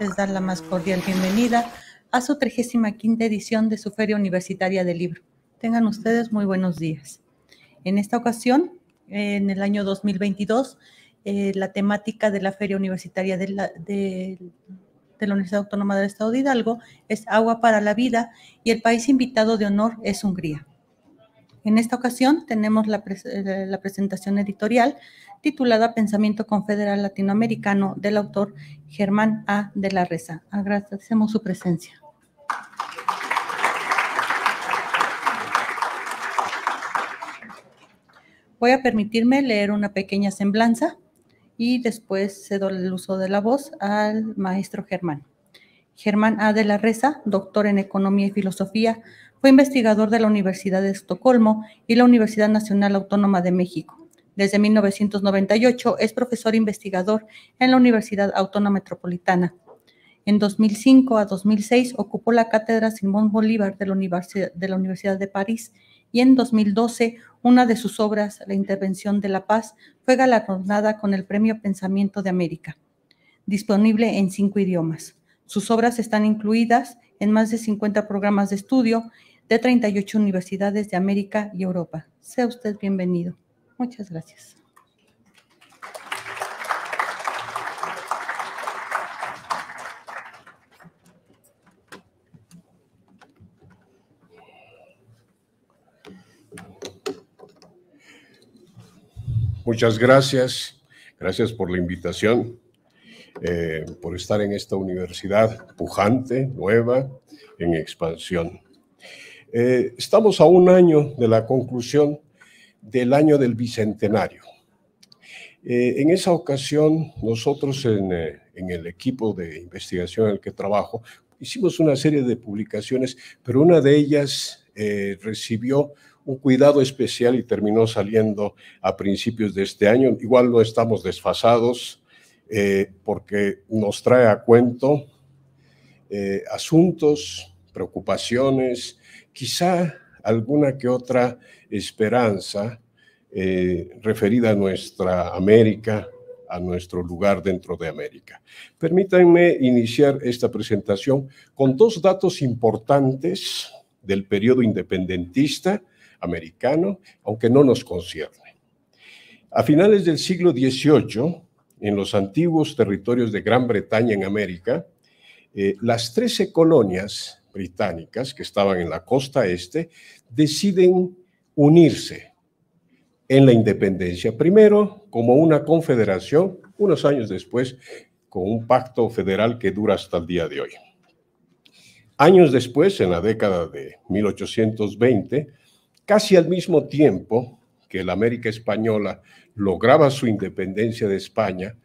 les dar la más cordial bienvenida a su 35 edición de su Feria Universitaria del Libro. Tengan ustedes muy buenos días. En esta ocasión, en el año 2022, eh, la temática de la Feria Universitaria de de la Universidad Autónoma del Estado de Hidalgo es Agua para la Vida y el país invitado de honor es Hungría. En esta ocasión tenemos la, eh, presentación editorial titulada Pensamiento Confederal Latinoamericano del autor Germán A. de la Reza. Agradecemos su presencia. Voy a permitirme leer una pequeña semblanza y después cedo el uso de la voz al maestro Germán. Germán A. de la Reza, doctor en Economía y Filosofía, fue investigador de la Universidad de Estocolmo y la Universidad Nacional Autónoma de México. Desde 1998 es profesor investigador en la Universidad Autónoma Metropolitana. En 2005 a 2006 ocupó la cátedra Simón Bolívar de la, Universidad, de París y en 2012 una de sus obras, La Intervención de la Paz, fue galardonada con el Premio Pensamiento de América, disponible en cinco idiomas. Sus obras están incluidas en más de 50 programas de estudio de 38 universidades de América y Europa. Sea usted bienvenido. Muchas gracias. Muchas gracias. Gracias por la invitación, eh, por estar en esta universidad pujante, nueva, en expansión. Eh, estamos a un año de la conclusión del año del Bicentenario. Eh, en esa ocasión, nosotros en, eh, en, el equipo de investigación en el que trabajo, hicimos una serie de publicaciones, pero una de ellas recibió un cuidado especial y terminó saliendo a principios de este año. Igual no estamos desfasados porque nos trae a cuento asuntos, preocupaciones, quizá alguna que otra esperanza eh, referida a nuestra América, a nuestro lugar dentro de América. Permítanme iniciar esta presentación con dos datos importantes del periodo independentista americano, aunque no nos concierne. A finales del siglo XVIII, en los antiguos territorios de Gran Bretaña en América, eh, las 13 colonias británicas que estaban en la costa este, deciden unirse en la independencia, primero como una confederación, unos años después con un pacto federal que dura hasta el día de hoy. Años después, en la década de 1820, casi al mismo tiempo que la América Española lograba su independencia de España,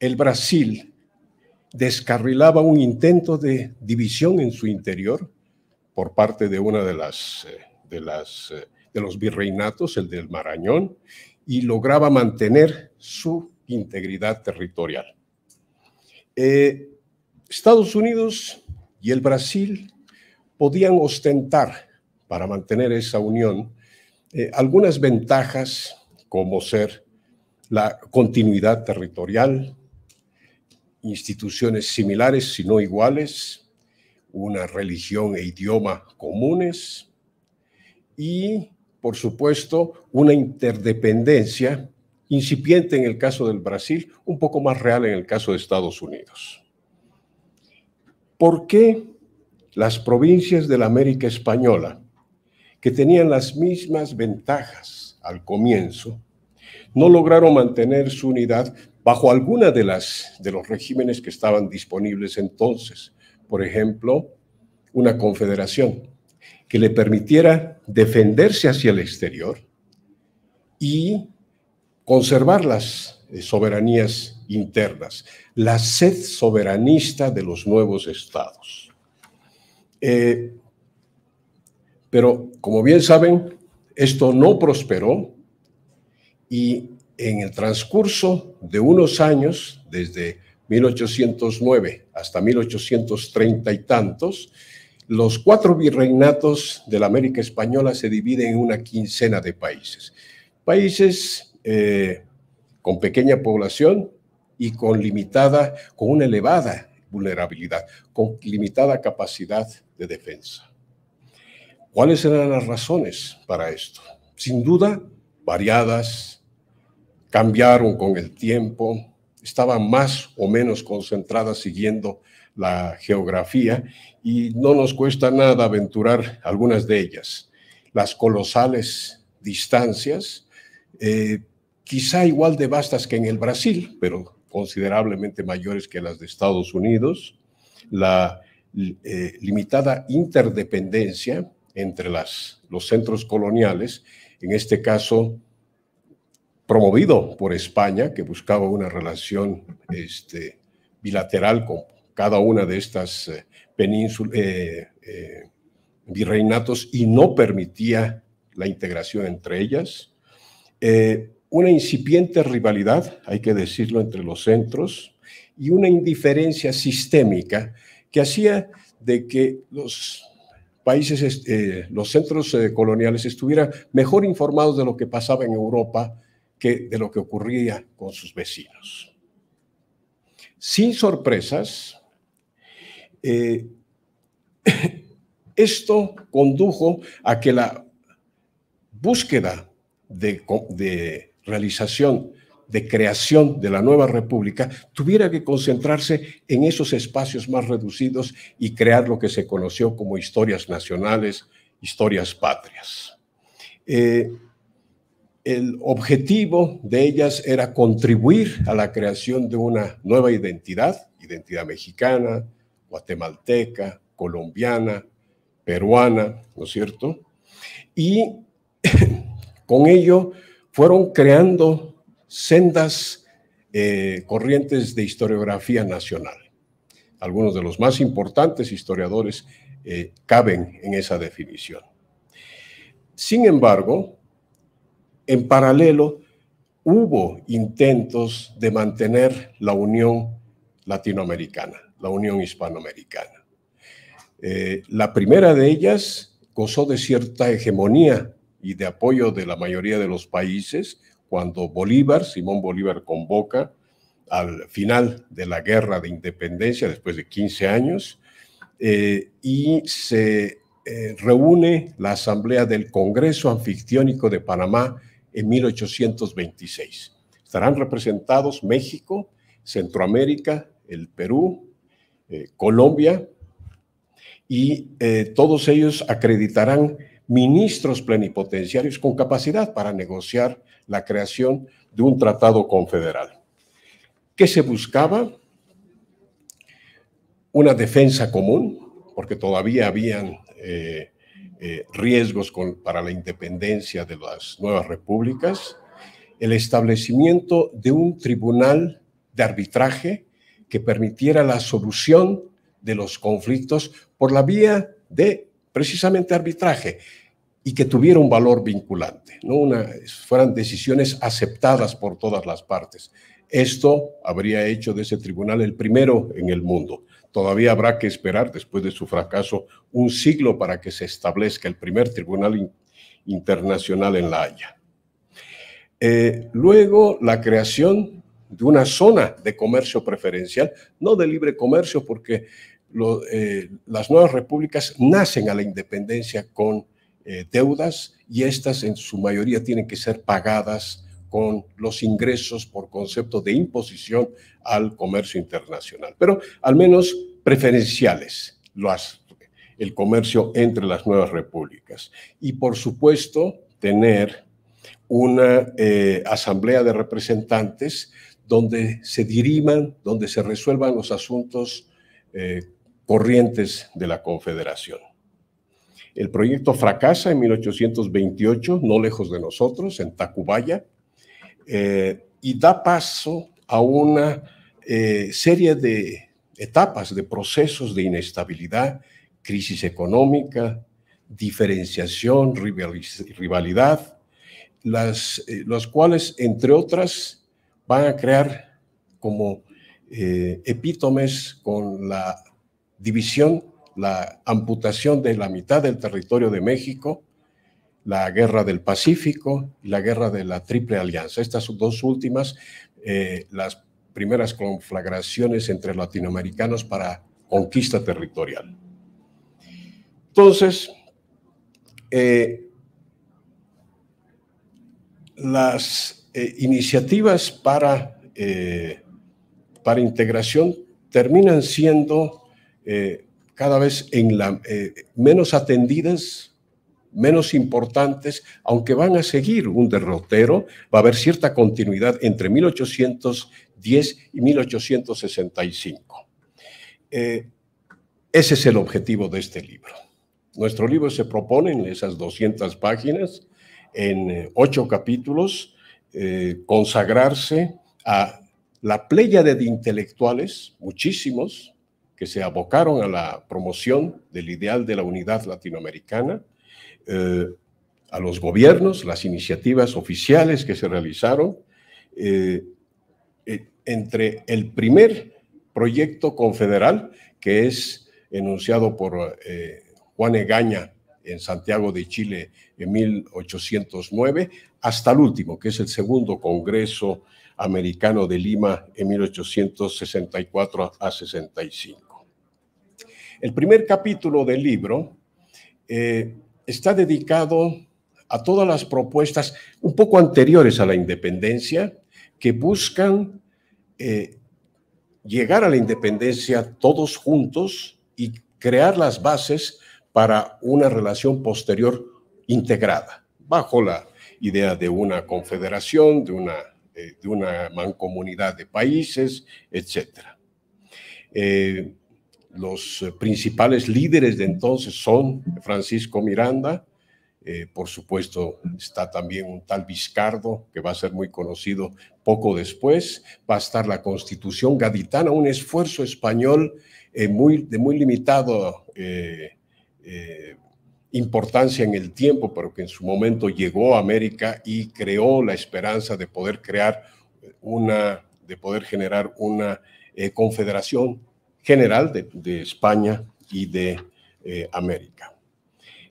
el Brasil descarrilaba un intento de división en su interior por parte de una de las eh, de las eh, de los virreinatos, el del Marañón, y lograba mantener su integridad territorial. Eh, Estados Unidos y el Brasil podían ostentar para mantener esa unión algunas ventajas como ser la continuidad territorial, instituciones similares, si no iguales, una religión e idioma comunes y, por supuesto, una interdependencia incipiente en el caso del Brasil, un poco más real en el caso de Estados Unidos. ¿Por qué las provincias de la América Española, que tenían las mismas ventajas al comienzo, no lograron mantener su unidad bajo alguna de las de los regímenes que estaban disponibles entonces, por ejemplo, una confederación que le permitiera defenderse hacia el exterior y conservar las eh, soberanías internas, la sed soberanista de los nuevos estados. Eh, pero, como bien saben, esto no prosperó y en el transcurso de unos años, desde 1809 hasta 1830 y tantos, los cuatro virreinatos de la América Española se dividen en una quincena de países. Países eh, con pequeña población y con limitada, con una elevada vulnerabilidad, con limitada capacidad de defensa. ¿Cuáles eran las razones para esto? Sin duda, variadas, cambiaron con el tiempo, estaban más o menos concentradas siguiendo la geografía y no nos cuesta nada aventurar algunas de ellas. Las colosales distancias, eh, quizá igual de vastas que en el Brasil, pero considerablemente mayores que las de Estados Unidos, la eh, limitada interdependencia entre las, los centros coloniales, en este caso promovido por España, que buscaba una relación este, bilateral con cada una de estas eh, penínsulas, eh, eh, virreinatos, y no permitía la integración entre ellas. una incipiente rivalidad, hay que decirlo, entre los centros, y una indiferencia sistémica que hacía de que los países, los centros coloniales estuvieran mejor informados de lo que pasaba en Europa, que de lo que ocurría con sus vecinos. Sin sorpresas, eh, esto condujo a que la búsqueda de, realización de creación de la nueva república tuviera que concentrarse en esos espacios más reducidos y crear lo que se conoció como historias nacionales, historias patrias. Eh, el objetivo de ellas era contribuir a la creación de una nueva identidad, identidad mexicana, guatemalteca, colombiana, peruana, ¿no es cierto? Y con ello fueron creando sendas eh, corrientes de historiografía nacional. Algunos de los más importantes historiadores eh, caben en esa definición. Sin embargo, en paralelo, hubo intentos de mantener la Unión Latinoamericana, la Unión Hispanoamericana. Eh, la primera de ellas gozó de cierta hegemonía y de apoyo de la mayoría de los países cuando Bolívar, Simón Bolívar convoca al final de la guerra de independencia, después de 15 años, eh, y se eh, reúne la Asamblea del Congreso Anfictiónico de Panamá en 1826. Estarán representados México, Centroamérica, el Perú, eh, Colombia, y eh, todos ellos acreditarán ministros plenipotenciarios con capacidad para negociar la creación de un tratado confederal. ¿Qué se buscaba? Una defensa común, porque todavía habían eh, eh, riesgos para la independencia de las nuevas repúblicas, el establecimiento de un tribunal de arbitraje que permitiera la solución de los conflictos por la vía de precisamente arbitraje y que tuviera un valor vinculante, ¿no? fueran decisiones aceptadas por todas las partes. Esto habría hecho de ese tribunal el primero en el mundo. Todavía habrá que esperar, después de su fracaso, un siglo para que se establezca el primer tribunal internacional en La Haya. Eh, luego, la creación de una zona de comercio preferencial, no de libre comercio, porque eh, las nuevas repúblicas nacen a la independencia con eh, deudas y estas en su mayoría tienen que ser pagadas con los ingresos por concepto de imposición al comercio internacional, pero al menos preferenciales el comercio entre las nuevas repúblicas. Y por supuesto, tener una eh, asamblea de representantes donde se diriman, donde se resuelvan los asuntos eh, corrientes de la Confederación. El proyecto fracasa en 1828, no lejos de nosotros, en Tacubaya, eh, y da paso a una eh, serie de etapas, de procesos de inestabilidad, crisis económica, diferenciación, rivalidad, las, eh, las cuales, entre otras, van a crear como epítomes con la división, la amputación de la mitad del territorio de México, la guerra del Pacífico y la guerra de la Triple Alianza. Estas dos últimas, eh, las primeras conflagraciones entre latinoamericanos para conquista territorial. Entonces, eh, las eh, iniciativas para, para integración terminan siendo cada vez en la, menos atendidas menos importantes, aunque van a seguir un derrotero, va a haber cierta continuidad entre 1810 y 1865. Eh, ese es el objetivo de este libro. Nuestro libro se propone en esas 200 páginas, en eh, ocho capítulos, eh, consagrarse a la pléyade de intelectuales, muchísimos, que se abocaron a la promoción del ideal de la unidad latinoamericana, eh, a los gobiernos, las iniciativas oficiales que se realizaron eh, eh, entre el primer proyecto confederal, que es enunciado por Juan Egaña en Santiago de Chile en 1809, hasta el último, que es el segundo Congreso Americano de Lima en 1864 a 65. El primer capítulo del libro está dedicado a todas las propuestas un poco anteriores a la independencia que buscan eh, llegar a la independencia todos juntos y crear las bases para una relación posterior integrada, bajo la idea de una confederación, de una, eh, de una mancomunidad de países, etc. Los eh, principales líderes de entonces son Francisco Miranda, eh, por supuesto está también un tal Vizcardo, que va a ser muy conocido poco después, va a estar la Constitución Gaditana, un esfuerzo español eh, de muy limitada importancia en el tiempo, pero que en su momento llegó a América y creó la esperanza de poder crear una, de poder generar una confederación general de, España y de eh, América.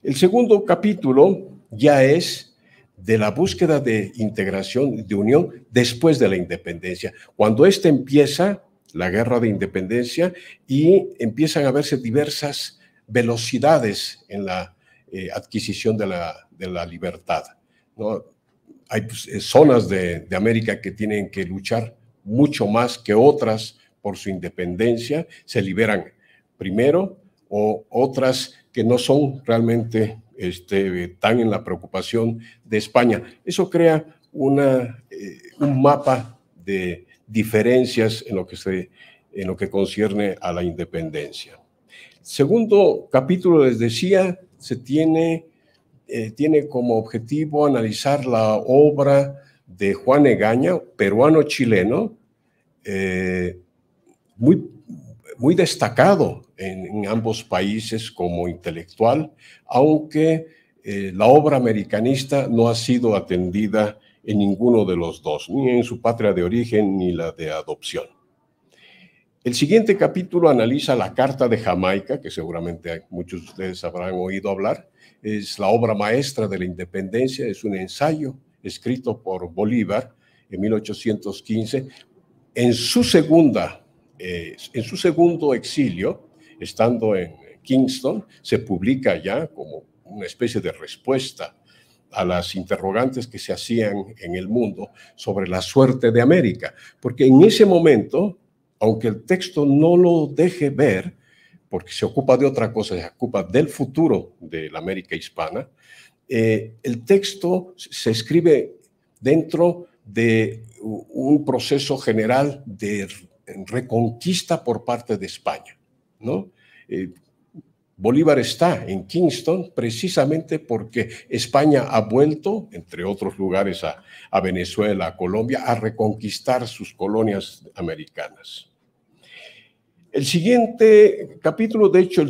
El segundo capítulo ya es de la búsqueda de integración, de unión después de la independencia. Cuando éste empieza, la guerra de independencia, y empiezan a verse diversas velocidades en la eh, adquisición de la, libertad. Hay pues, eh, zonas de América que tienen que luchar mucho más que otras por su independencia, se liberan primero o otras que no son realmente este, tan en la preocupación de España. Eso crea una, eh, un mapa de diferencias en lo, que se, en lo que concierne a la independencia. Segundo capítulo, les decía, se tiene, eh, tiene como objetivo analizar la obra de Juan Egaña, peruano-chileno, eh, muy, muy destacado en, ambos países como intelectual, aunque eh, la obra americanista no ha sido atendida en ninguno de los dos, ni en su patria de origen ni la de adopción. El siguiente capítulo analiza la Carta de Jamaica, que seguramente muchos de ustedes habrán oído hablar. Es la obra maestra de la independencia, es un ensayo escrito por Bolívar en 1815. En su segunda eh, en su segundo exilio, estando en Kingston, se publica ya como una especie de respuesta a las interrogantes que se hacían en el mundo sobre la suerte de América, porque en ese momento, aunque el texto no lo deje ver, porque se ocupa de otra cosa, se ocupa del futuro de la América hispana, eh, el texto se escribe dentro de un proceso general de reconquista por parte de España. ¿no? Eh, Bolívar está en Kingston precisamente porque España ha vuelto, entre otros lugares, a, Venezuela, a Colombia, a reconquistar sus colonias americanas. El siguiente capítulo, de hecho,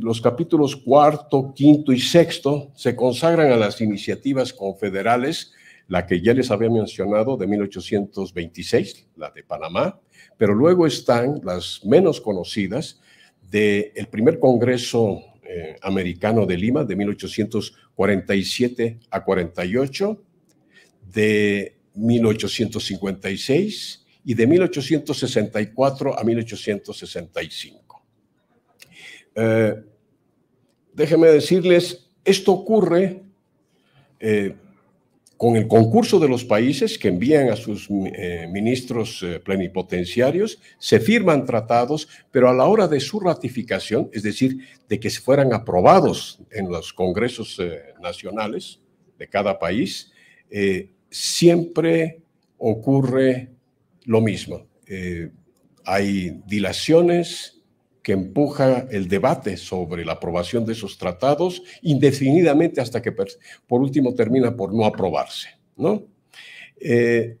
los capítulos cuarto, quinto y sexto se consagran a las iniciativas confederales la que ya les había mencionado de 1826, la de Panamá, pero luego están las menos conocidas del el primer Congreso eh, Americano de Lima de 1847 a 48, de 1856 y de 1864 a 1865. Eh, déjenme decirles, esto ocurre eh, con el concurso de los países que envían a sus eh, ministros eh, plenipotenciarios, se firman tratados, pero a la hora de su ratificación, es decir, de que se fueran aprobados en los congresos eh, nacionales de cada país, siempre ocurre lo mismo. hay dilaciones, que empuja el debate sobre la aprobación de esos tratados indefinidamente hasta que por último termina por no aprobarse. ¿no? Eh,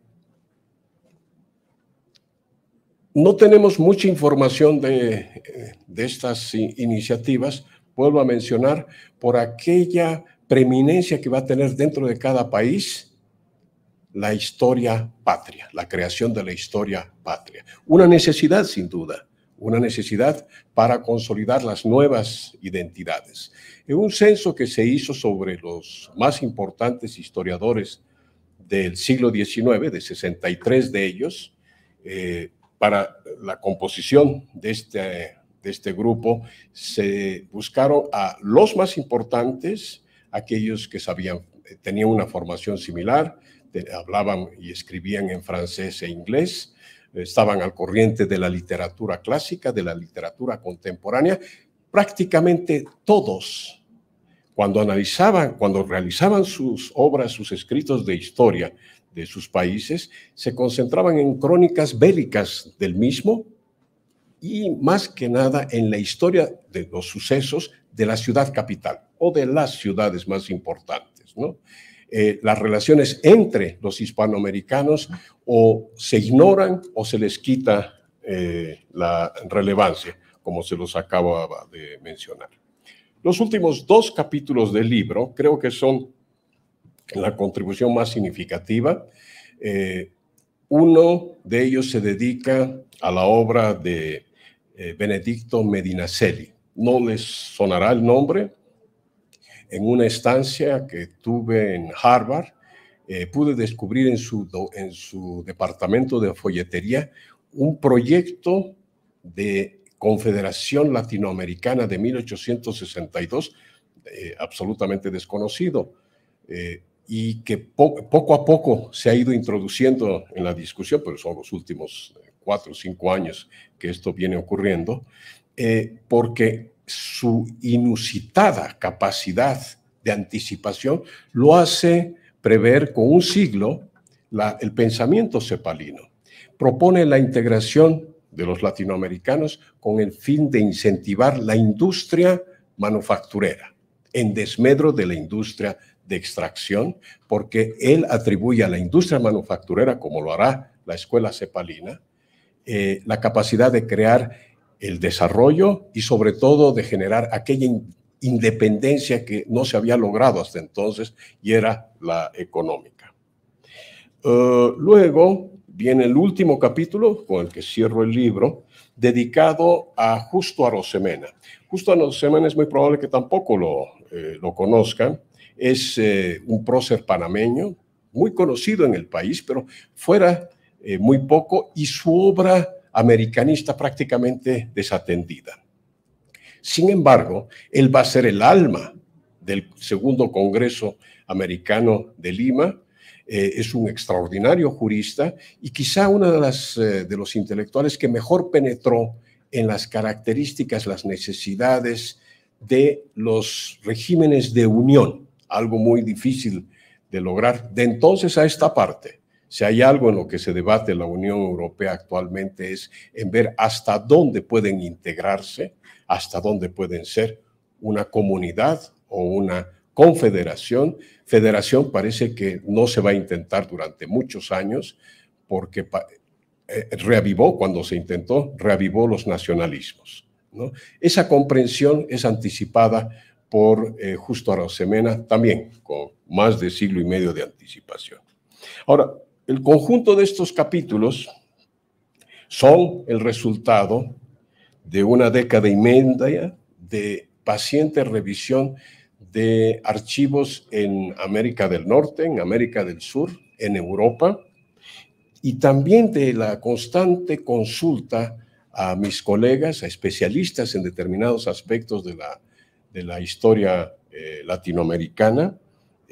no tenemos mucha información de, eh, de estas iniciativas, vuelvo a mencionar, por aquella preeminencia que va a tener dentro de cada país la historia patria, la creación de la historia patria. Una necesidad, sin duda, una necesidad para consolidar las nuevas identidades. En un censo que se hizo sobre los más importantes historiadores del siglo XIX, de 63 de ellos, eh, para la composición de este, de este grupo, se buscaron a los más importantes, aquellos que sabían, tenían una formación similar, hablaban y escribían en francés e inglés, estaban al corriente de la literatura clásica, de la literatura contemporánea, prácticamente todos, cuando analizaban, cuando realizaban sus obras, sus escritos de historia de sus países, se concentraban en crónicas bélicas del mismo y más que nada en la historia de los sucesos de la ciudad capital o de las ciudades más importantes, ¿no? Eh, las relaciones entre los hispanoamericanos o se ignoran o se les quita eh, la relevancia, como se los acababa de mencionar. Los últimos dos capítulos del libro creo que son la contribución más significativa. Eh, uno de ellos se dedica a la obra de Benedicto Medinaceli. No les sonará el nombre, en una estancia que tuve en Harvard, eh, pude descubrir en su, en su departamento de folletería un proyecto de Confederación Latinoamericana de 1862, eh, absolutamente desconocido, eh, y que poco a poco se ha ido introduciendo en la discusión, pero son los últimos cuatro o cinco años que esto viene ocurriendo, porque su inusitada capacidad de anticipación lo hace prever con un siglo el pensamiento cepalino. Propone la integración de los latinoamericanos con el fin de incentivar la industria manufacturera, en desmedro de la industria de extracción, porque él atribuye a la industria manufacturera, como lo hará la escuela cepalina, eh, la capacidad de crear el desarrollo y sobre todo de generar aquella independencia que no se había logrado hasta entonces y era la económica. Eh, luego viene el último capítulo con el que cierro el libro, dedicado a Justo Arosemena. Justo Arosemena es muy probable que tampoco lo, eh, conozcan. Es eh, un prócer panameño, muy conocido en el país, pero fuera muy poco, y su obra americanista prácticamente desatendida. Sin embargo, él va a ser el alma del segundo Congreso Americano de Lima. Eh, es un extraordinario jurista y quizá uno de, eh, de los intelectuales que mejor penetró en las características, las necesidades de los regímenes de unión, algo muy difícil de lograr de entonces a esta parte. Si hay algo en lo que se debate la Unión Europea actualmente es en ver hasta dónde pueden integrarse, hasta dónde pueden ser una comunidad o una confederación. Federación parece que no se va a intentar durante muchos años porque eh, reavivó, cuando se intentó, reavivó los nacionalismos. Esa comprensión es anticipada por eh, Justo Araucemena también, con más de siglo y medio de anticipación. Ahora, el conjunto de estos capítulos son el resultado de una década y de paciente revisión de archivos en América del Norte, en América del Sur, en Europa, y también de la constante consulta a mis colegas, a especialistas en determinados aspectos de la, historia eh, latinoamericana,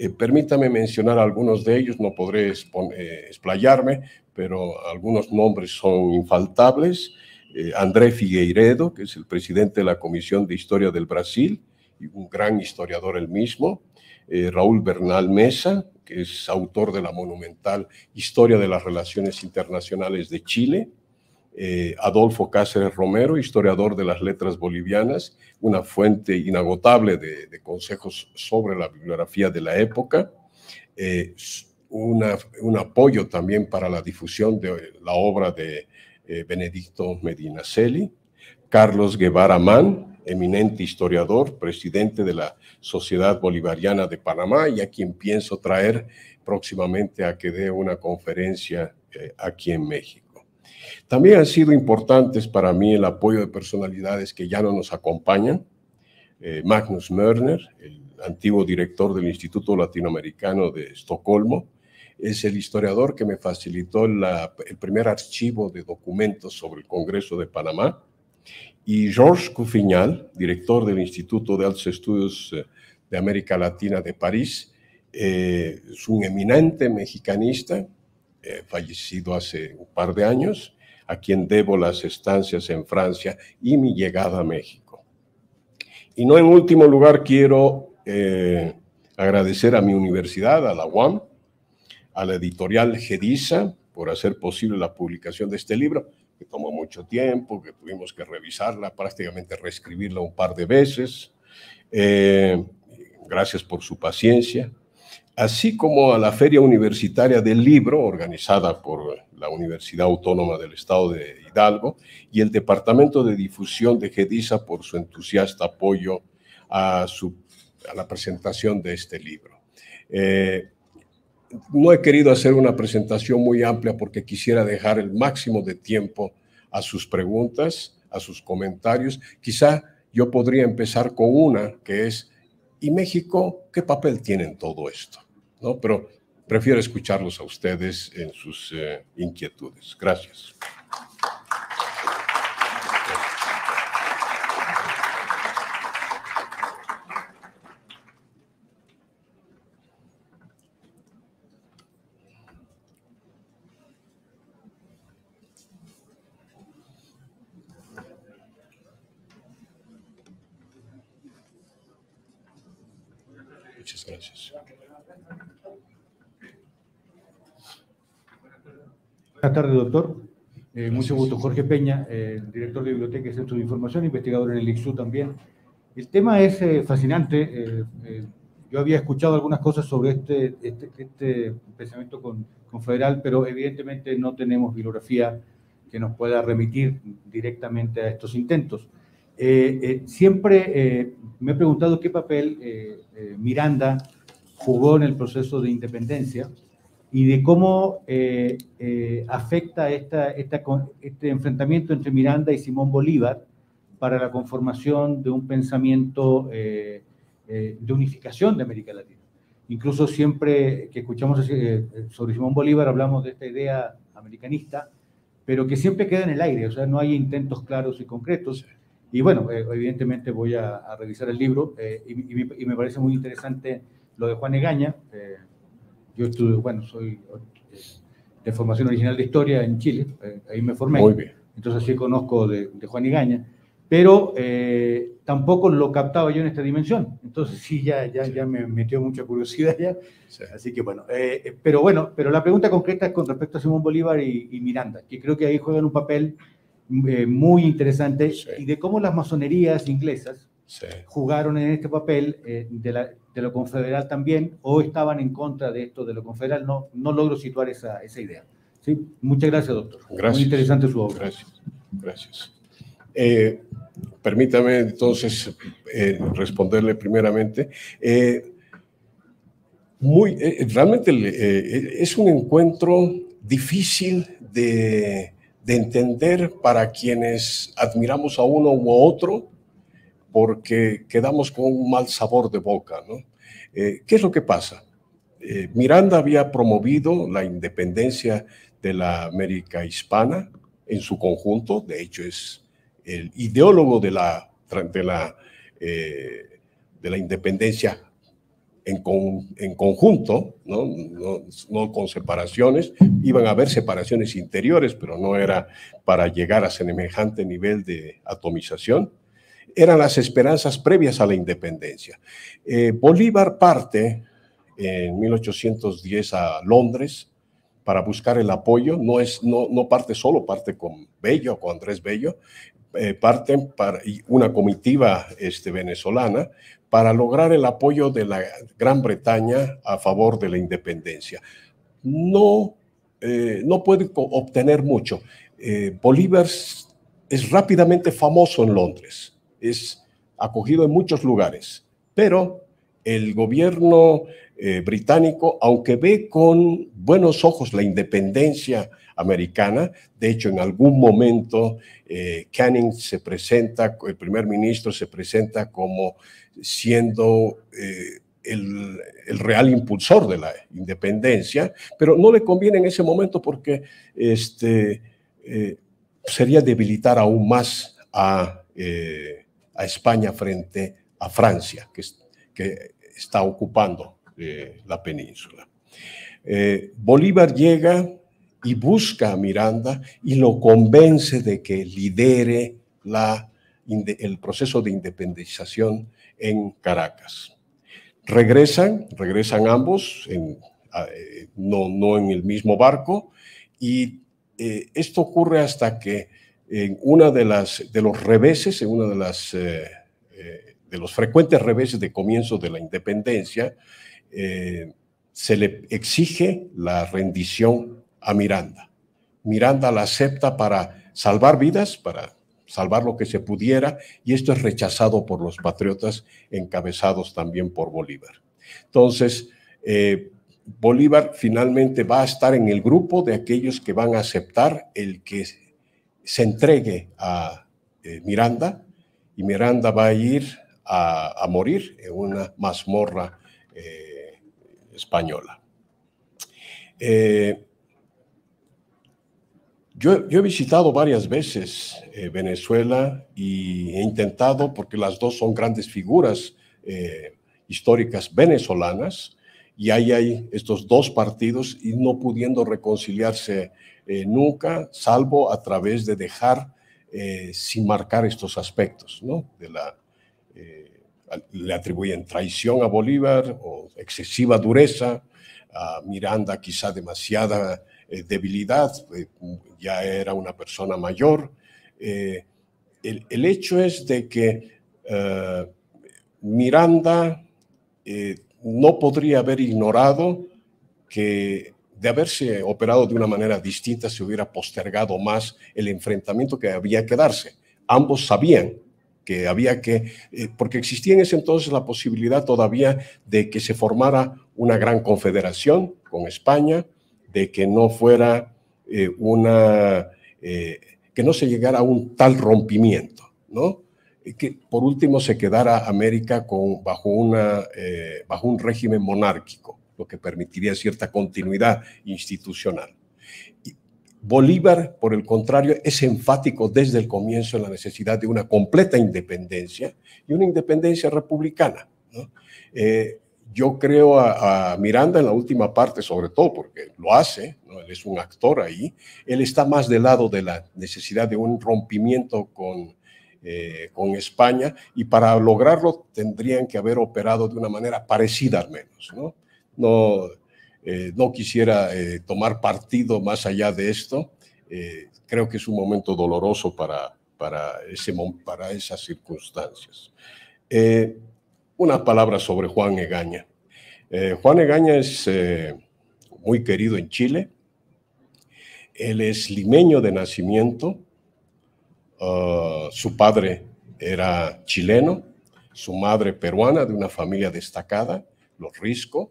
eh, permítame mencionar algunos de ellos, no podré eh, explayarme, pero algunos nombres son infaltables. Eh, André Figueiredo, que es el presidente de la Comisión de Historia del Brasil, y un gran historiador el mismo. Raúl Bernal Mesa, que es autor de la monumental Historia de las Relaciones Internacionales de Chile. Eh, Adolfo Cáceres Romero, historiador de las letras bolivianas, una fuente inagotable de, consejos sobre la bibliografía de la época, eh, una, un apoyo también para la difusión de la obra de eh, Benedicto Medinaceli, Carlos Guevara Mann, eminente historiador, presidente de la Sociedad Bolivariana de Panamá y a quien pienso traer próximamente a que dé una conferencia eh, aquí en México. También han sido importantes para mí el apoyo de personalidades que ya no nos acompañan. Eh, Magnus Mörner, el antiguo director del Instituto Latinoamericano de Estocolmo, es el historiador que me facilitó el primer archivo de documentos sobre el Congreso de Panamá, y Georges Cufiñal, director del Instituto de Altos Estudios eh, de América Latina de París, eh, es un eminente mexicanista, fallecido hace un par de años, a quien debo las estancias en Francia y mi llegada a México. Y no en último lugar quiero eh, agradecer a mi universidad, a la UAM, a la editorial Gedisa por hacer posible la publicación de este libro, que tomó mucho tiempo, que tuvimos que revisarla, prácticamente reescribirla un par de veces. Eh, gracias por su paciencia así como a la Feria Universitaria del Libro, organizada por la Universidad Autónoma del Estado de Hidalgo y el Departamento de Difusión de GEDISA por su entusiasta apoyo a, la presentación de este libro. Eh, no he querido hacer una presentación muy amplia porque quisiera dejar el máximo de tiempo a sus preguntas, a sus comentarios. Quizá yo podría empezar con una que es, ¿y México qué papel tiene en todo esto? ¿no? Pero prefiero escucharlos a ustedes en sus eh, inquietudes. Gracias. Muchas gracias. tardes, doctor. Eh, mucho gusto. Jorge Peña, director de Biblioteca y Centro de Información, investigador en el IXU también. El tema es eh, fascinante. Eh, yo había escuchado algunas cosas sobre este, este, este pensamiento con, confederal, pero evidentemente no tenemos bibliografía que nos pueda remitir directamente a estos intentos. siempre me he preguntado qué papel Miranda jugó en el proceso de independencia y de cómo eh, eh, afecta esta, este enfrentamiento entre Miranda y Simón Bolívar para la conformación de un pensamiento eh, de unificación de América Latina. Incluso siempre que escuchamos sobre Simón Bolívar hablamos de esta idea americanista, pero que siempre queda en el aire, o sea, no hay intentos claros y concretos. Y bueno, evidentemente voy a, revisar el libro y, y, me parece muy interesante lo de Juan Egaña yo estudio, bueno, soy eh, de formación original de historia en Chile, eh, ahí me formé. Entonces sí conozco de, de Juan Igaña, pero eh, tampoco lo captaba yo en esta dimensión. Entonces sí, ya, ya, ya me metió mucha curiosidad ya. Así que bueno, pero bueno, pero la pregunta concreta es con respecto a Simón Bolívar y, Miranda, que creo que ahí juegan un papel muy interesante y de cómo las masonerías inglesas jugaron en este papel eh, de, lo confederal también o estaban en contra de esto de lo confederal. No, no logro situar esa, idea. ¿Sí? Muchas gracias, doctor. Muy interesante su obra. Gracias. gracias. Eh, permítame entonces eh, responderle primeramente. muy, realmente es un encuentro difícil de, de entender para quienes admiramos a uno u otro, porque quedamos con un mal sabor de boca. ¿no? Eh, ¿Qué es lo que pasa? Eh, Miranda había promovido la independencia de la América hispana en su conjunto, de hecho es el ideólogo de la, eh, la, independencia en, conjunto, ¿no? No, no con separaciones, iban a haber separaciones interiores, pero no era para llegar a semejante nivel de atomización eran las esperanzas previas a la independencia. Eh, Bolívar parte en 1810 a Londres para buscar el apoyo, no, es, no, parte solo, parte con Bello, con Andrés Bello, eh, parte una comitiva este, venezolana para lograr el apoyo de la Gran Bretaña a favor de la independencia. No, eh, no puede obtener mucho. Bolívar es rápidamente famoso en Londres es acogido en muchos lugares, pero el gobierno eh, británico, aunque ve con buenos ojos la independencia americana, de hecho en algún momento eh, Canning se presenta, el primer ministro se presenta como siendo eh, el, real impulsor de la independencia, pero no le conviene en ese momento porque este, sería debilitar aún más a a España frente a Francia, que, que está ocupando eh, la península. Eh, Bolívar llega y busca a Miranda y lo convence de que lidere la, el proceso de independización en Caracas. Regresan, regresan ambos, eh, no, no en el mismo barco, y esto ocurre hasta que en una de las de los reveses, en una de las eh, eh, de los frecuentes reveses de comienzo de la independencia, eh, se le exige la rendición a Miranda. Miranda la acepta para salvar vidas, para salvar lo que se pudiera, y esto es rechazado por los patriotas encabezados también por Bolívar. Entonces, Bolívar finalmente va a estar en el grupo de aquellos que van a aceptar el que se entregue a eh, Miranda y Miranda va a ir a, morir en una mazmorra eh, española. Eh, yo, yo, he visitado varias veces Venezuela y he intentado, porque las dos son grandes figuras históricas venezolanas, y ahí hay estos dos partidos y no pudiendo reconciliarse eh, nunca, salvo a través de dejar eh, sin marcar estos aspectos, ¿no? De la, eh, le atribuyen traición a Bolívar o excesiva dureza, a Miranda quizá demasiada debilidad, ya era una persona mayor. El, el, hecho es de que Miranda no podría haber ignorado que de haberse operado de una manera distinta, se hubiera postergado más el enfrentamiento que había que darse. Ambos sabían que había que, eh, porque existía en ese entonces la posibilidad todavía de que se formara una gran confederación con España, de que no fuera eh, una, eh, que no se llegara a un tal rompimiento, ¿no? que por último se quedara América bajo, una, bajo un régimen monárquico lo que permitiría cierta continuidad institucional. Bolívar, por el contrario, es enfático desde el comienzo en la necesidad de una completa independencia y una independencia republicana. Eh, yo creo a, Miranda en la última parte, sobre todo porque lo hace, él es un actor ahí, él está más del lado de la necesidad de un rompimiento con, eh, con España y para lograrlo tendrían que haber operado de una manera parecida al menos, ¿no? no, eh, no quisiera eh, tomar partido más allá de esto. Eh, creo que es un momento doloroso para, para, ese, para esas circunstancias. Una palabra sobre Juan Egaña. Juan Egaña es muy querido en Chile. Él es limeño de nacimiento. Ah, su padre era chileno, su madre peruana de una familia destacada, los Risco.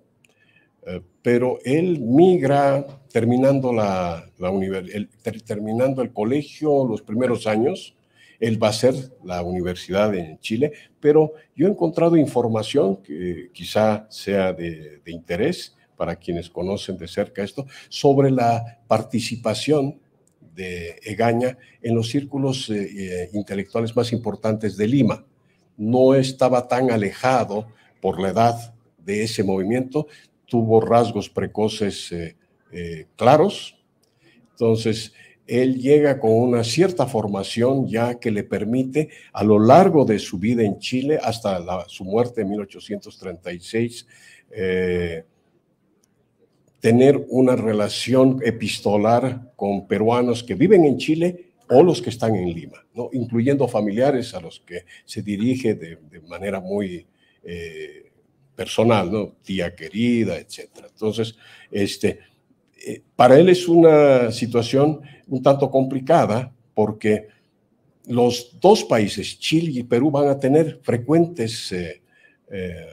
Eh, pero él migra terminando, la, el, terminando el colegio, los primeros años, él va a hacer la universidad en Chile, pero yo he encontrado información que quizá sea de, interés para quienes conocen de cerca esto, sobre la participación de Egaña en los círculos eh, eh, intelectuales más importantes de Lima. No estaba tan alejado por la edad de ese movimiento, tuvo rasgos precoces eh, eh, claros. Entonces, él llega con una cierta formación ya que le permite a lo largo de su vida en Chile, hasta su muerte en 1836, eh, tener una relación epistolar con peruanos que viven en Chile o los que están en Lima, ¿no? incluyendo familiares a los que se dirige de, manera muy personal, ¿no? Tía querida, etcétera. Entonces, este, eh, para él es una situación un tanto complicada porque los dos países, Chile y Perú, van a tener frecuentes eh, eh,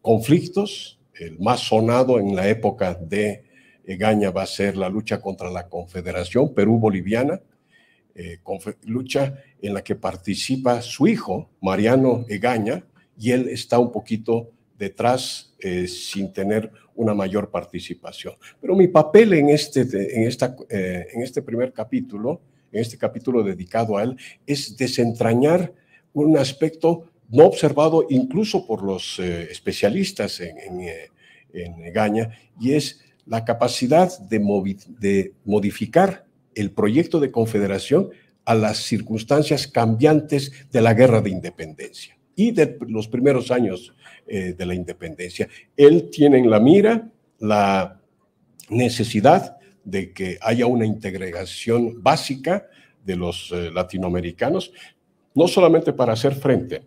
conflictos. El más sonado en la época de Egaña va a ser la lucha contra la Confederación Perú-Boliviana, lucha en la que participa su hijo, Mariano Egaña, y él está un poquito detrás eh, sin tener una mayor participación. Pero mi papel en este, en, esta, eh, en este primer capítulo, en este capítulo dedicado a él, es desentrañar un aspecto no observado incluso por los eh, especialistas en, Gaña, y es la capacidad de modificar el proyecto de confederación a las circunstancias cambiantes de la guerra de independencia y de los primeros años eh, de la independencia. Él tiene en la mira la necesidad de que haya una integración básica de los eh, latinoamericanos, no solamente para hacer frente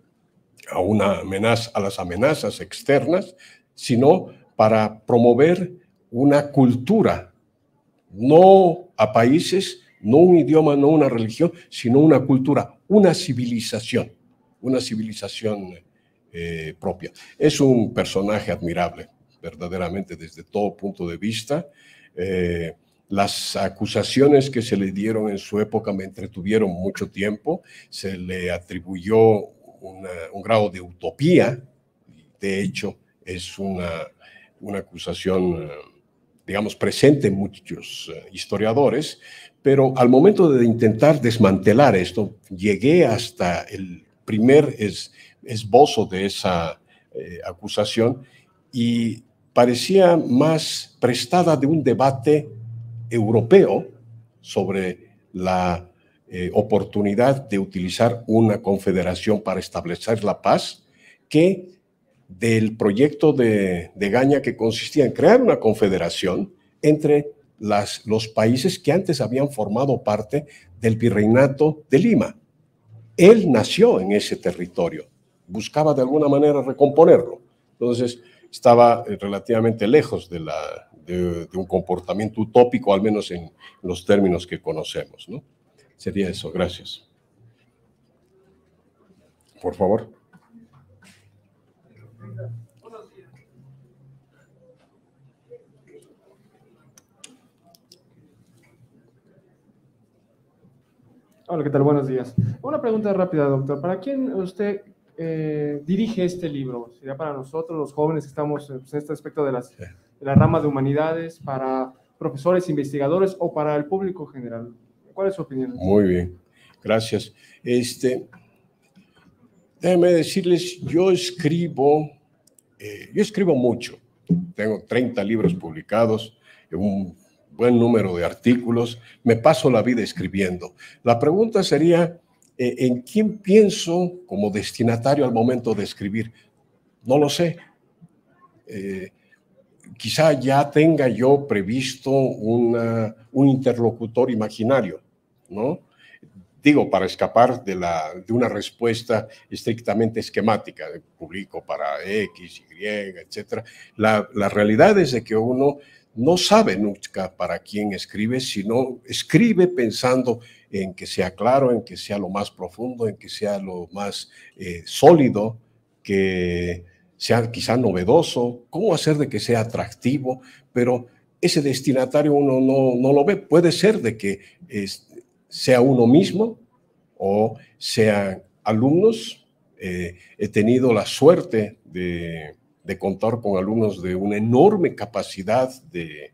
a, una amenaza, a las amenazas externas, sino para promover una cultura, no a países, no un idioma, no una religión, sino una cultura, una civilización una civilización eh, propia. Es un personaje admirable, verdaderamente, desde todo punto de vista. Eh, las acusaciones que se le dieron en su época me entretuvieron mucho tiempo. Se le atribuyó un grado de utopía. De hecho, es una, una acusación, eh, digamos, presente en muchos historiadores. Pero al momento de intentar desmantelar esto, llegué hasta el primer esbozo de esa eh, acusación y parecía más prestada de un debate europeo sobre la eh, oportunidad de utilizar una confederación para establecer la paz que del proyecto de, Gaña que consistía en crear una confederación entre los países que antes habían formado parte del virreinato de Lima. Él nació en ese territorio, buscaba de alguna manera recomponerlo. Entonces, estaba eh, relativamente lejos de, un comportamiento utópico, al menos en los términos que conocemos. Sería eso, gracias. Por favor. Hola, ¿qué tal? Buenos días. Una pregunta rápida, doctor. ¿Para quién usted eh, dirige este libro? ¿Sería para nosotros, los jóvenes que estamos en pues, este aspecto de las, rama de humanidades, para profesores, investigadores o para el público general? ¿Cuál es su opinión? Muy bien, gracias. Este, déjenme decirles, yo escribo, eh, yo escribo mucho. Tengo 30 libros publicados, un buen número de artículos, me paso la vida escribiendo. La pregunta sería, eh, ¿en quién pienso como destinatario al momento de escribir? No lo sé. Eh, quizá ya tenga yo previsto un interlocutor imaginario, ¿no? Digo, para escapar de, la, de una respuesta estrictamente esquemática, publico para X, Y, etc. La, la realidad es de que uno no sabe nunca para quién escribe, sino escribe pensando en que sea claro, en que sea lo más profundo, en que sea lo más eh, sólido, que sea quizá novedoso, cómo hacer de que sea atractivo, pero ese destinatario uno no, lo ve. Puede ser de que sea uno mismo o sean alumnos. Eh, he tenido la suerte de de contar con alumnos de una enorme capacidad de,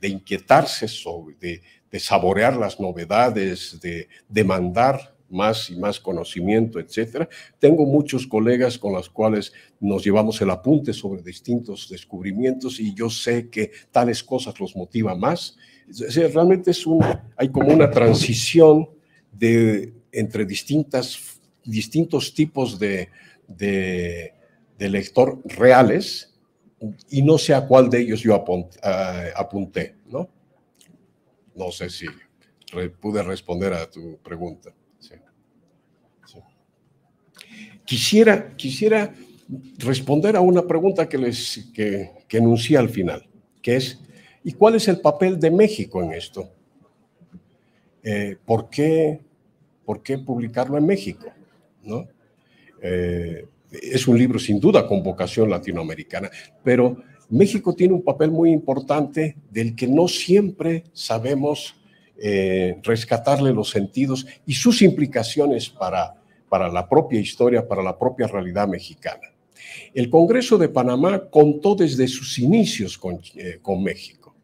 inquietarse, sobre, de, saborear las novedades, de demandar más y más conocimiento, etc. Tengo muchos colegas con los cuales nos llevamos el apunte sobre distintos descubrimientos y yo sé que tales cosas los motiva más. realmente es un, hay como una transición de, entre distintas, distintos tipos de, de lector reales y no sé a cuál de ellos yo apunté, ¿no? No sé si pude responder a tu pregunta. Sí. Quisiera, quisiera responder a una pregunta que, les, que, que enuncié al final, que es, ¿y cuál es el papel de México en esto? Eh, ¿por, qué, ¿por, qué, publicarlo en México? ¿No? Eh, es un libro sin duda con vocación latinoamericana, pero México tiene un papel muy importante del que no siempre sabemos eh, rescatarle los sentidos y sus implicaciones para, para la propia historia, para la propia realidad mexicana. El Congreso de Panamá contó desde sus inicios con, eh, México.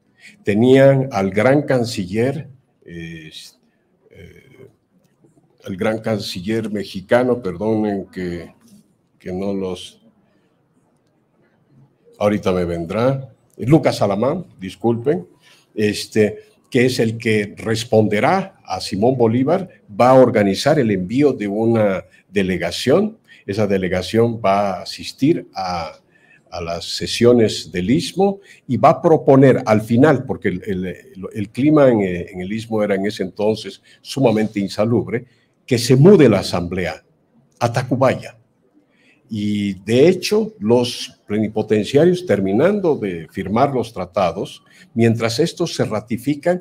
Tenían al gran canciller, eh, al gran canciller mexicano, perdonen que que no los... Ahorita me vendrá. Lucas Alamán, disculpen, este, que es el que responderá a Simón Bolívar, va a organizar el envío de una delegación. Esa delegación va a asistir a, las sesiones del istmo y va a proponer al final, porque el, clima en, en el istmo era en ese entonces sumamente insalubre, que se mude la asamblea a Tacubaya y de hecho, los plenipotenciarios, terminando de firmar los tratados, mientras estos se ratifican,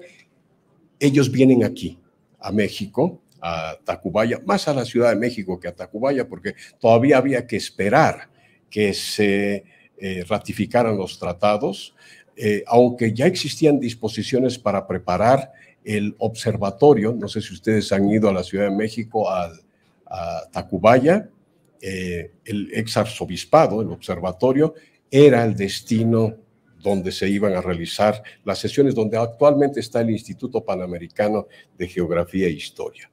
ellos vienen aquí, a México, a Tacubaya, más a la Ciudad de México que a Tacubaya, porque todavía había que esperar que se eh, ratificaran los tratados, eh, aunque ya existían disposiciones para preparar el observatorio, no sé si ustedes han ido a la Ciudad de México, a Tacubaya, eh, el ex arzobispado, el observatorio, era el destino donde se iban a realizar las sesiones, donde actualmente está el Instituto Panamericano de Geografía e Historia.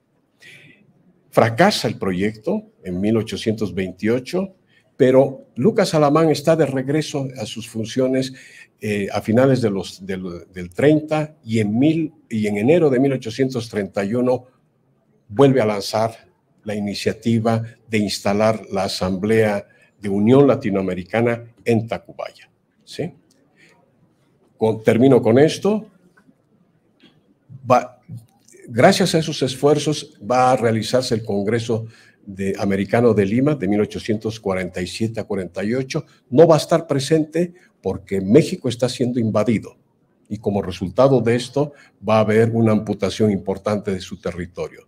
Fracasa el proyecto en 1828, pero Lucas Alamán está de regreso a sus funciones eh, a finales de los, del 30 y en, y en enero de 1831 vuelve a lanzar la iniciativa de instalar la Asamblea de Unión Latinoamericana en Tacubaya. termino con esto. gracias a esos esfuerzos va a realizarse el Congreso de, Americano de Lima de 1847 a 48. No va a estar presente porque México está siendo invadido y como resultado de esto va a haber una amputación importante de su territorio.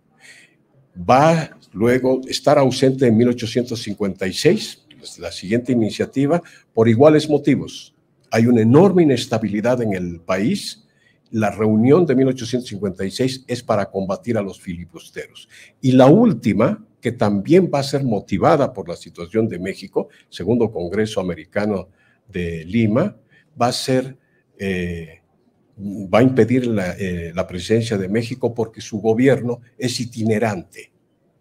Va Luego, estar ausente en 1856, pues, la siguiente iniciativa, por iguales motivos. Hay una enorme inestabilidad en el país. La reunión de 1856 es para combatir a los filibusteros. Y la última, que también va a ser motivada por la situación de México, segundo Congreso Americano de Lima, va a ser... Eh, va a impedir la eh, presencia de México porque su gobierno es itinerante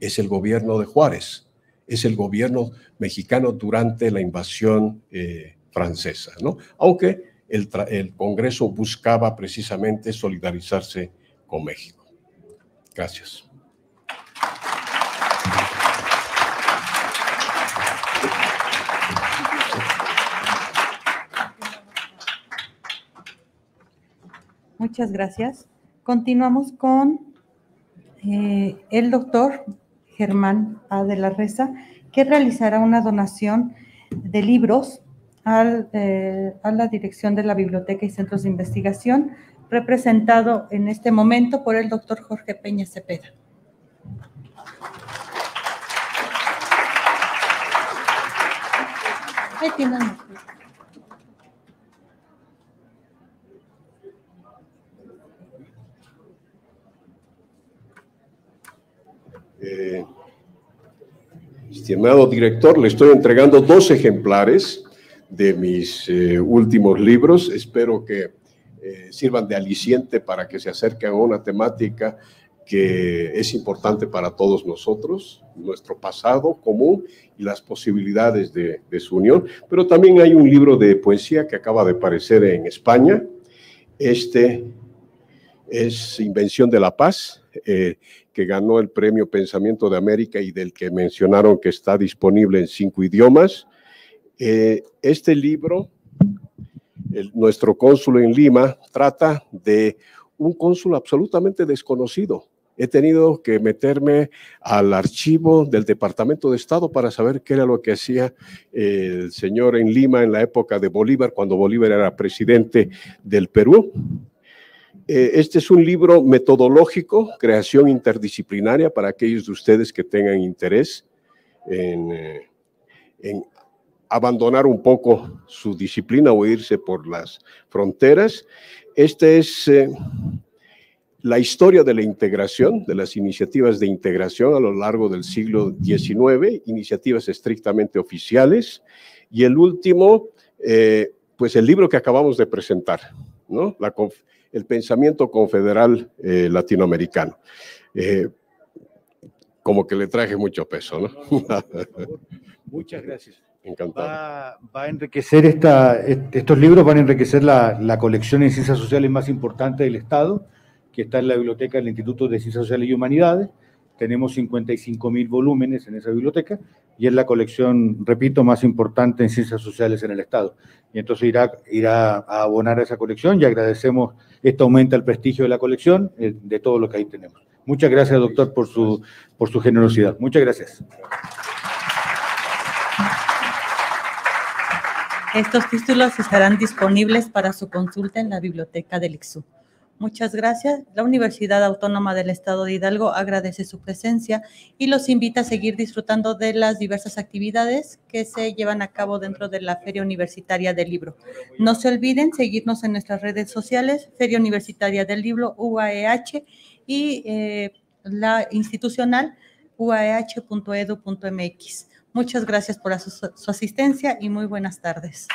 es el gobierno de Juárez, es el gobierno mexicano durante la invasión eh, francesa, ¿no? Aunque el, Congreso buscaba precisamente solidarizarse con México. Gracias. Muchas gracias. Continuamos con eh, el doctor Germán A. de la Reza, que realizará una donación de libros eh, a la dirección de la Biblioteca y Centros de Investigación, representado en este momento por el doctor Jorge Peña Cepeda. Eh, estimado director, le estoy entregando dos ejemplares de mis eh, últimos libros. Espero que eh, sirvan de aliciente para que se acerquen a una temática que es importante para todos nosotros, nuestro pasado común y las posibilidades de, su unión. Pero también hay un libro de poesía que acaba de aparecer en España. Este es Invención de la Paz, que ganó el premio Pensamiento de América y del que mencionaron que está disponible en cinco idiomas. Eh, este libro, nuestro cónsul en Lima, trata de un cónsul absolutamente desconocido. He tenido que meterme al archivo del Departamento de Estado para saber qué era lo que hacía el señor en Lima en la época de Bolívar, cuando Bolívar era presidente del Perú eh, este es un libro metodológico, creación interdisciplinaria, para aquellos de ustedes que tengan interés en, eh, abandonar un poco su disciplina o irse por las fronteras. Este es eh, la historia de la integración, de las iniciativas de integración a lo largo del siglo XIX, iniciativas estrictamente oficiales. Y el último, pues el libro que acabamos de presentar, el pensamiento confederal eh, latinoamericano. Eh, como que le traje mucho peso, Muchas gracias. Va, enriquecer esta, estos libros, van a enriquecer la, la colección de ciencias sociales más importante del Estado, que está en la biblioteca del Instituto de Ciencias Sociales y Humanidades tenemos 55 mil volúmenes en esa biblioteca y es la colección, repito, más importante en ciencias sociales en el Estado. Y entonces irá, irá a abonar a esa colección y agradecemos, esto aumenta el prestigio de la colección, eh, de todo lo que ahí tenemos. Muchas gracias, doctor, por su, por su generosidad. Muchas gracias. Estos títulos estarán disponibles para su consulta en la biblioteca del IXU. Muchas gracias. La Universidad Autónoma del Estado de Hidalgo agradece su presencia y los invita a seguir disfrutando de las diversas actividades que se llevan a cabo dentro de la Feria Universitaria del Libro. No se olviden seguirnos en nuestras redes sociales, Feria Universitaria del Libro, UAEH y eh, la institucional uaeh.edu.mx. Muchas gracias por su asistencia y muy buenas tardes.